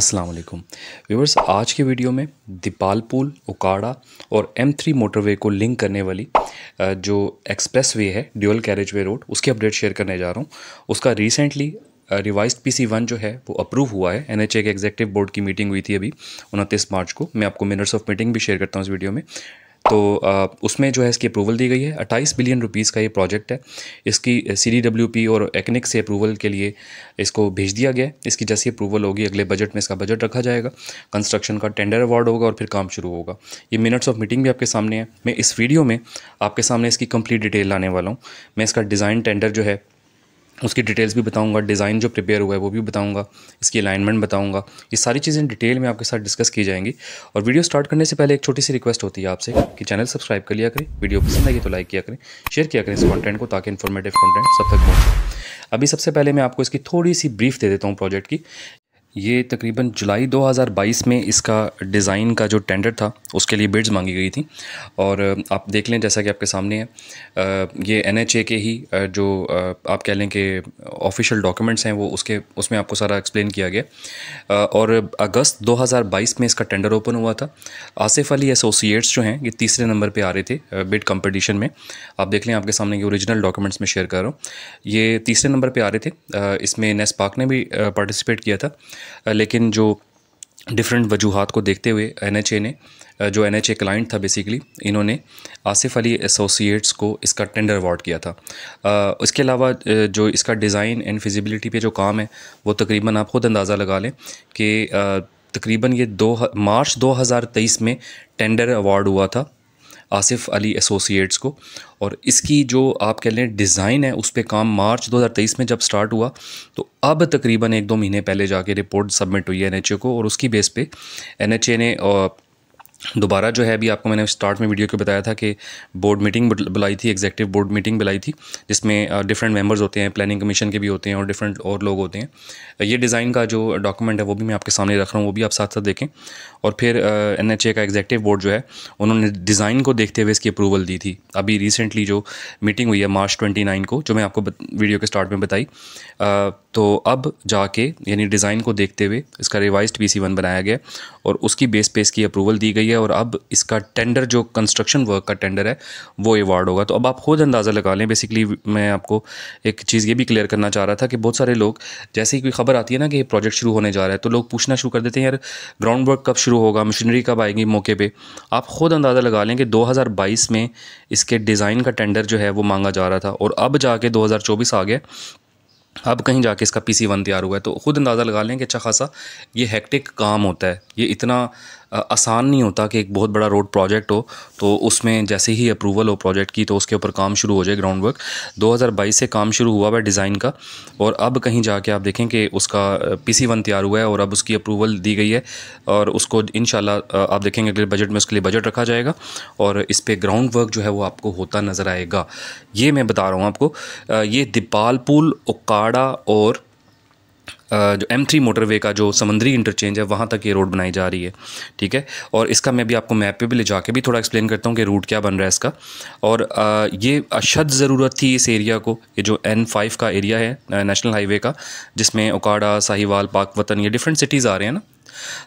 Aslam viewers आज के video में दीपाल पुल उकाड़ा और एम थ्री मोटरवे को लिंक करने वाली जो एक्सप्रेस वे है ड्यूअल कैरेज वे रोड उसकी अपडेट शेयर करने जा रहा हूँ उसका recently revise P C one जो है वो अप्रूव हुआ है एन एच ए के एग्जेक्टिव बोर्ड की मीटिंग हुई थी अभी उनतीस मार्च को मैं आपको मिनट्स ऑफ मीटिंग भी शेयर करता हूँ इस वीडियो में तो उसमें जो है इसकी अप्रूवल दी गई है अट्ठाईस बिलियन रुपीज़ का ये प्रोजेक्ट है इसकी सी डी और एक्निक से अप्रूवल के लिए इसको भेज दिया गया है इसकी जैसी अप्रूवल होगी अगले बजट में इसका बजट रखा जाएगा कंस्ट्रक्शन का टेंडर अवार्ड होगा और फिर काम शुरू होगा ये मिनट्स ऑफ मीटिंग भी आपके सामने है मैं इस वीडियो में आपके सामने इसकी कंप्लीट डिटेल लाने वाला हूँ मैं इसका डिज़ाइन टेंडर जो है उसकी डिटेल्स भी बताऊंगा डिज़ाइन जो प्रिपेयर हुआ है वो भी बताऊंगा इसकी अलाइनमेंट बताऊंगा ये सारी चीज़ें डिटेल में आपके साथ डिस्कस की जाएंगी और वीडियो स्टार्ट करने से पहले एक छोटी सी रिक्वेस्ट होती है आपसे कि चैनल सब्सक्राइब कर लिया करें वीडियो पसंद आई तो लाइक किया करें शेयर किया करें इस कॉन्टेंट को ताकि इन्फॉर्मेटिव कॉन्टेंट सब तक पहुँचे अभी सबसे पहले मैं आपको इसकी थोड़ी सी ब्रीफ दे देता हूँ प्रोजेक्ट की ये तकरीबन जुलाई 2022 में इसका डिज़ाइन का जो टेंडर था उसके लिए बिड्स मांगी गई थी और आप देख लें जैसा कि आपके सामने है ये एन के ही जो आप कह लें कि ऑफिशियल डॉक्यूमेंट्स हैं वो उसके उसमें आपको सारा एक्सप्लेन किया गया और अगस्त 2022 में इसका टेंडर ओपन हुआ था आसिफ अली एसोसिएट्स जो हैं ये तीसरे नंबर पर आ रहे थे बिड कम्पटिशन में आप देख लें आपके सामने ये ओरिजिनल डॉक्यूमेंट्स में शेयर कर रहा हूँ ये तीसरे नंबर पर आ रहे थे इसमें नेस पाक ने भी पार्टिसिपेट किया था लेकिन जो डिफरेंट वजूहत को देखते हुए एन ने जो एन क्लाइंट था बेसिकली इन्होंने आसिफ अली एसोसिएट्स को इसका टेंडर अवार्ड किया था इसके अलावा जो इसका डिज़ाइन एंड फिजिबिलिटी पे जो काम है वो तकरीबन आप ख़ुद अंदाज़ा लगा लें कि तकरीबन ये दो मार्च 2023 में टेंडर अवार्ड हुआ था आसिफ अली एसोसिएट्स को और इसकी जो आप कह लें डिज़ाइन है उस पर काम मार्च 2023 में जब स्टार्ट हुआ तो अब तकरीबन एक दो महीने पहले जाके रिपोर्ट सबमिट हुई है एन को और उसकी बेस पे एन ने दोबारा जो है अभी आपको मैंने स्टार्ट में वीडियो को बताया था कि बोर्ड मीटिंग बुलाई थी एग्जेक्टिव बोर्ड मीटिंग बुलाई थी जिसमें डिफरेंट मेंबर्स होते हैं प्लानिंग कमीशन के भी होते हैं और डिफरेंट और लोग होते हैं ये डिज़ाइन का जो डॉक्यूमेंट है वो भी मैं आपके सामने रख रहा हूँ वो भी आप साथ साथ देखें और फिर एन एच ए का एग्जेक्टिव बोर्ड जो है उन्होंने डिज़ाइन को देखते हुए इसकी अप्रूवल दी थी अभी रिसेंटली जो मीटिंग हुई है मार्च ट्वेंटी नाइन को जो मैं आपको वीडियो के स्टार्ट में बताई तो अब जाके यानी डिज़ाइन को देखते हुए इसका रिवाइज पी सी वन बनाया गया और उसकी बेस पे इसकी अप्रूवल दी गई है और अब इसका टेंडर जो कंस्ट्रक्शन वर्क का टेंडर है वो अवार्ड होगा तो अब आप खुद अंदाज़ा लगा लें बेसिकली मैं आपको एक चीज़ ये भी क्लियर करना चाह रहा था कि बहुत सारे लोग जैसे ही कोई खबर आती है ना कि ये प्रोजेक्ट शुरू होने जा रहा है तो लोग पूछना शुरू कर देते हैं यार ग्राउंड वर्क कब शुरू होगा मशीनरी कब आएगी मौके पर आप खुद अंदाज़ा लगा लें कि दो में इसके डिज़ाइन का टेंडर जो है वो मांगा जा रहा था और अब जाके दो आ गया अब कहीं जाके इसका पी सी वन तैयार हुआ है तो ख़ुद अंदाज़ा लगा लें कि अच्छा खासा ये हैक्टिक काम होता है ये इतना आसान नहीं होता कि एक बहुत बड़ा रोड प्रोजेक्ट हो तो उसमें जैसे ही अप्रूवल हो प्रोजेक्ट की तो उसके ऊपर काम शुरू हो जाए ग्राउंड वर्क 2022 से काम शुरू हुआ है डिज़ाइन का और अब कहीं जाके आप देखें कि उसका पी सी वन तैयार हुआ है और अब उसकी अप्रूवल दी गई है और उसको इन आप देखेंगे अगले बजट में उसके लिए बजट रखा जाएगा और इस पर ग्राउंड वर्क जो है वो आपको होता नज़र आएगा ये मैं बता रहा हूँ आपको ये दिपालपुल उकाड़ा और जो एम थ्री मोटरवे का जो समुद्री इंटरचेंज है वहाँ तक ये रोड बनाई जा रही है ठीक है और इसका मैं भी आपको मैप पे भी ले जाके भी थोड़ा एक्सप्लेन करता हूँ कि रूट क्या बन रहा है इसका और ये अशद ज़रूरत थी इस एरिया को ये जो एन फाइव का एरिया है नेशनल हाईवे का जिसमें ओकाड़ा साहिवाल पाक वतन ये डिफरेंट सिटीज़ आ रहे हैं ना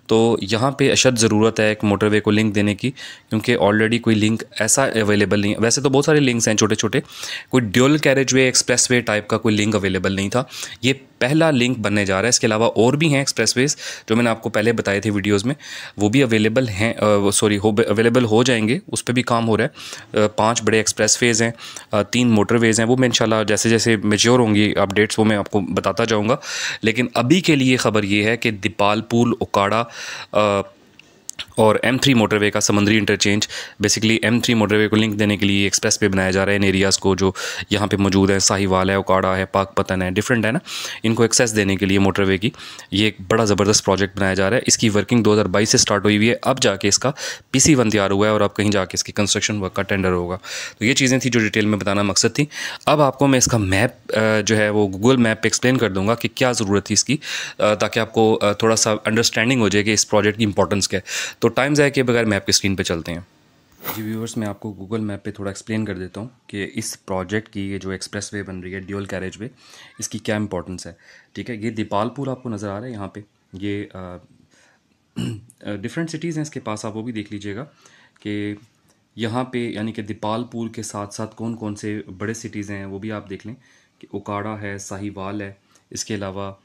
तो यहाँ पे अशद ज़रूरत है एक मोटरवे को लिंक देने की क्योंकि ऑलरेडी कोई लिंक ऐसा अवेलेबल नहीं है वैसे तो बहुत सारे लिंक्स हैं छोटे छोटे कोई dual carriageway expressway type का कोई लिंक अवेलेबल नहीं था ये पहला लिंक बनने जा रहा है इसके अलावा और भी हैं एक्सप्रेस वेज जो मैंने आपको पहले बताए थे वीडियोज़ में वो भी अवेलेबल हैं सॉरी हो अवेलेबल हो जाएंगे उस पर भी काम हो रहा है पाँच बड़े एक्सप्रेस वेज़ हैं तीन मोटरवेज़ हैं वो मैं इंशाल्लाह जैसे जैसे मेच्योर होंगी अपडेट्स वो मैं आपको बताता जाऊँगा लेकिन अभी के लिए ख़बर ये है कि दीपालपुर ओका उका काढ़ा और एम थ्री मोटरवे का Samundri interchange basically M three motorway को लिंक देने के लिए एक्सप्रेस वे बनाया जा रहा है इन एरियाज़ को जो यहाँ पे मौजूद है साहिवाल है ओकाड़ा है पाक पतन है डिफरेंट है ना इनको एक्सेस देने के लिए मोटरवे की ये एक बड़ा ज़बरदस्त प्रोजेक्ट बनाया जा रहा है इसकी वर्किंग दो से स्टार्ट हुई हुई है अब जाके इसका पी सी वन तैयार हुआ है और अब कहीं जाके इसकी कंस्ट्रक्शन वर्क का टेंडर होगा तो ये चीज़ें थी जो डिटेल में बताना मकसद थी अब आपको मैं इसका मैप जो है वो गूगल मैप पर एक्सप्लेन कर दूँगा कि क्या ज़रूरत थी इसकी ताकि आपको थोड़ा सा अंडरस्टैंडिंग हो जाए कि इस प्रोजेक्ट की इंपॉर्टेंस क्या है तो टाइम ज़ाय के बगैर मैप की स्क्रीन पर चलते हैं जी व्यूवर्स मैं आपको गूगल मैप पे थोड़ा एक्सप्लेन कर देता हूँ कि इस प्रोजेक्ट की ये जो एक्सप्रेस वे बन रही है ड्यूल कैरेज वे इसकी क्या इंपॉर्टेंस है ठीक है ये दीपालपुर आपको नज़र आ रहा है यहाँ पे ये डिफरेंट सिटीज़ हैं इसके पास आप वो भी देख लीजिएगा कि यहाँ पे यानी कि दीपालपुर के साथ साथ कौन कौन से बड़े सिटीज़ हैं वो भी आप देख लें कि ओकाड़ा है साहिवाल है इसके अलावा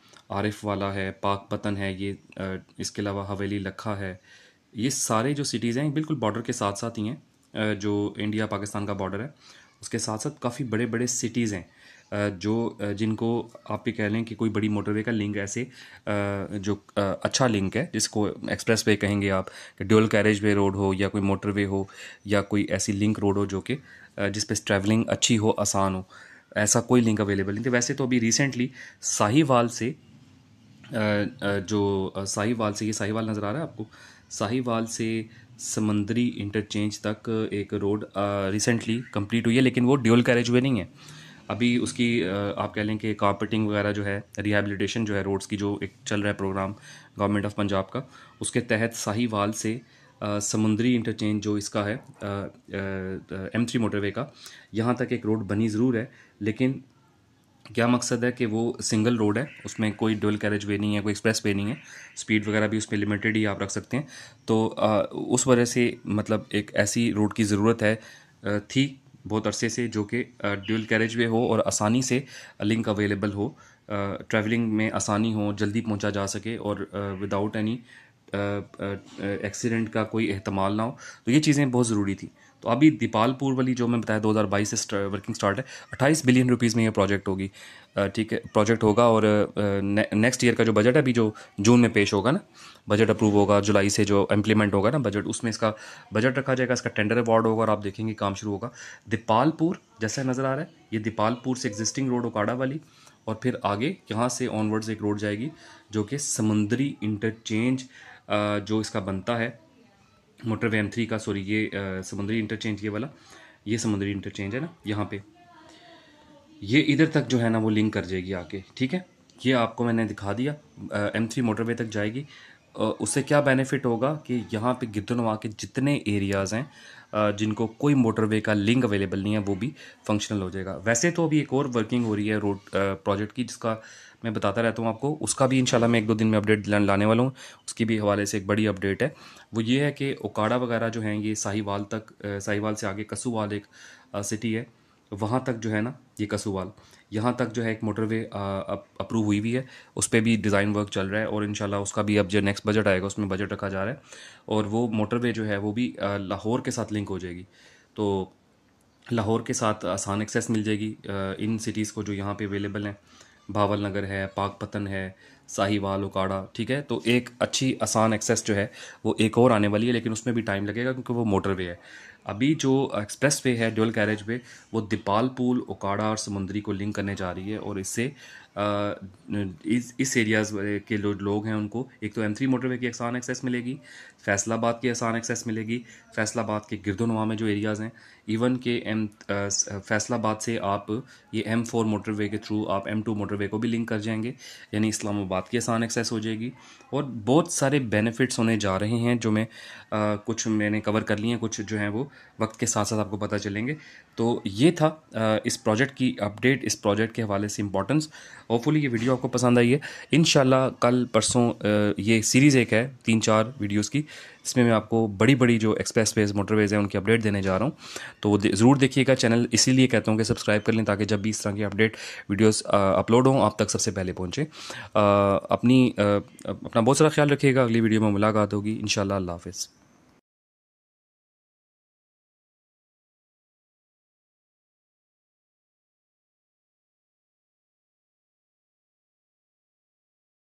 आरिफ वाला है पाक पतन है ये इसके अलावा हवेली लखा है ये सारे जो सिटीज़ हैं बिल्कुल बॉर्डर के साथ साथ ही हैं जो इंडिया पाकिस्तान का बॉर्डर है उसके साथ साथ काफ़ी बड़े बड़े सिटीज़ हैं जो जिनको आप ये कह लें कि कोई बड़ी मोटरवे का लिंक ऐसे जो अच्छा लिंक है जिसको एक्सप्रेस वे कहेंगे आप कि ड्यूअल कैरेज वे रोड हो या कोई मोटरवे हो या कोई ऐसी लिंक रोड हो जो कि जिस पे ट्रैवलिंग अच्छी हो आसान हो ऐसा कोई लिंक अवेलेबल नहीं थे तो वैसे तो अभी रिसेंटली साहिवाल से जो साहिवाल से ये साहिवाल नज़र आ रहा है आपको साहिवाल से समंदरी इंटरचेंज तक एक रोड रिसेंटली कंप्लीट हुई है लेकिन वो ड्यूअल कैरेज हुए नहीं है अभी उसकी आप कह लें कि कारपेटिंग वगैरह जो है रिहेबिलिटेशन जो है रोड्स की जो एक चल रहा है प्रोग्राम गवर्नमेंट ऑफ पंजाब का उसके तहत साहिवाल से समुंदरी इंटरचेंज जो इसका है एम थ्री मोटरवे का यहाँ तक एक रोड बनी ज़रूर है लेकिन क्या मकसद है कि वो सिंगल रोड है उसमें कोई डुअल कैरेज वे नहीं है कोई एक्सप्रेस वे नहीं है स्पीड वगैरह भी उसमें लिमिटेड ही आप रख सकते हैं तो आ, उस वजह से मतलब एक ऐसी रोड की ज़रूरत है थी बहुत अरसे से जो कि ड्यूल कैरेज वे हो और आसानी से लिंक अवेलेबल हो ट्रैवलिंग में आसानी हो जल्दी पहुंचा जा सके और विदाउट एनी एक्सीडेंट का कोई अहतमाल ना हो तो ये चीज़ें बहुत ज़रूरी थी तो अभी दीपालपुर वाली जो मैं बताया 2022 से वर्किंग स्टार्ट है 28 बिलियन रुपीज़ में ये प्रोजेक्ट होगी ठीक है प्रोजेक्ट होगा और नेक्स्ट ईयर का जो बजट है अभी जो जून में पेश होगा ना बजट अप्रूव होगा जुलाई से जो इम्प्लीमेंट होगा ना बजट उसमें इसका बजट रखा जाएगा इसका टेंडर अवार्ड होगा और आप देखेंगे काम शुरू होगा दीपालपुर जैसा नज़र आ रहा है ये दीपालपुर से एग्जिस्टिंग रोड ओकाड़ा वाली और फिर आगे यहाँ से ऑनवर्ड्स एक रोड जाएगी जो कि समुद्री इंटरचेंज जो इसका बनता है मोटर एम थ्री का सॉरी ये समुद्री इंटरचेंज ये वाला ये समुद्री इंटरचेंज है ना यहाँ पे ये इधर तक जो है ना वो लिंक कर जाएगी आके ठीक है ये आपको मैंने दिखा दिया एम थ्री मोटरवे तक जाएगी उससे क्या बेनिफिट होगा कि यहाँ पे गिद्धनवा के जितने एरियाज़ हैं जिनको कोई मोटरवे का लिंक अवेलेबल नहीं है वो भी फंक्शनल हो जाएगा वैसे तो अभी एक और वर्किंग हो रही है रोड प्रोजेक्ट की जिसका मैं बताता रहता हूँ आपको उसका भी इंशाल्लाह मैं एक दो दिन में अपडेट लाने वाला हूँ उसकी भी हवाले से एक बड़ी अपडेट है वो ये है कि ओकाड़ा वगैरह जो हैं ये साहिवाल तक साहिवाल से आगे कसूवाल एक सिटी है वहाँ तक जो है ना ये कसुवाल यहाँ तक जो है एक मोटरवे अप्रूव हुई हुई है उस पर भी डिज़ाइन वर्क चल रहा है और इन उसका भी अब जो नेक्स्ट बजट आएगा उसमें बजट रखा जा रहा है और वो मोटरवे जो है वो भी लाहौर के साथ लिंक हो जाएगी तो लाहौर के साथ आसान एक्सेस मिल जाएगी इन सिटीज़ को जो यहाँ पे अवेलेबल हैं भावल नगर है पाकपतन है साहिवाल उकाड़ा ठीक है तो एक अच्छी आसान एक्सेस जो है वो एक और आने वाली है लेकिन उसमें भी टाइम लगेगा क्योंकि वो मोटरवे है अभी जो एक्सप्रेस वे है ड्यूल कैरेज वे वो दीपाल पुल उकाड़ा और समुंदरी को लिंक करने जा रही है और इससे इस इस एरियाज़ के जो लोग हैं उनको एक तो एम थ्री मोटरवे की आसान एक्सेस मिलेगी फैसलाबाद की आसान एक्सेस मिलेगी फैसलाबाद के गिरदोनवा में जो एरियाज़ हैं इवन के एम फैसलाबाद से आप ये एम फोर मोटरवे के थ्रू आप एम टू मोटरवे को भी लिंक कर जाएंगे यानी इस्लामाबाद की आसान एक्सेस हो जाएगी और बहुत सारे बेनिफिट्स होने जा रहे हैं जो मैं आ, कुछ मैंने कवर कर लिए हैं कुछ जो हैं वो वक्त के साथ साथ आपको पता चलेंगे तो ये था आ, इस प्रोजेक्ट की अपडेट इस प्रोजेक्ट के हवाले से इंपॉर्टेंस होपफुली ये वीडियो आपको पसंद आई है इन कल परसों ये सीरीज़ एक है तीन चार वीडियोज़ की इसमें मैं आपको बड़ी बड़ी जो एक्सप्रेस वेज मोटरवेज हैं उनकी अपडेट देने जा रहा हूँ तो ज़रूर देखिएगा चैनल इसीलिए कहता हूँ कि सब्सक्राइब कर लें ताकि जब भी इस तरह की अपडेट वीडियोज़ अपलोड हों आप तक सबसे पहले पहुँचें अपनी अपना बहुत सारा ख्याल रखिएगा अगली वीडियो में मुलाकात होगी इन शाला हाफिज़